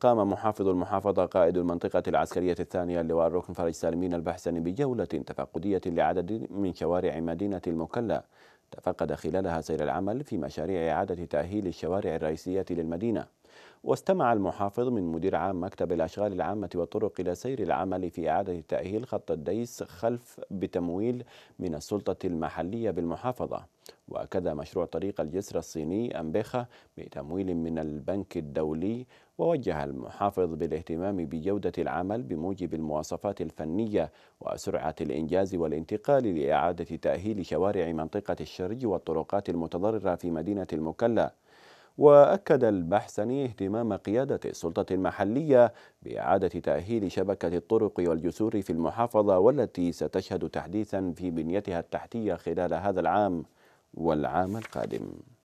قام محافظ المحافظة قائد المنطقة العسكرية الثانية اللواء الركن فرج سالمين البحسني بجولة تفقدية لعدد من شوارع مدينة المكلا تفقد خلالها سير العمل في مشاريع إعادة تأهيل الشوارع الرئيسية للمدينة واستمع المحافظ من مدير عام مكتب الأشغال العامة والطرق إلى سير العمل في إعادة تأهيل خط الديس خلف بتمويل من السلطة المحلية بالمحافظة وأكد مشروع طريق الجسر الصيني أنبخة بتمويل من البنك الدولي ووجه المحافظ بالاهتمام بجودة العمل بموجب المواصفات الفنية وسرعة الإنجاز والانتقال لإعادة تأهيل شوارع منطقة الشرج والطرقات المتضررة في مدينة المكلا وأكد البحسني اهتمام قيادة السلطة المحلية بإعادة تأهيل شبكة الطرق والجسور في المحافظة والتي ستشهد تحديثا في بنيتها التحتية خلال هذا العام والعام القادم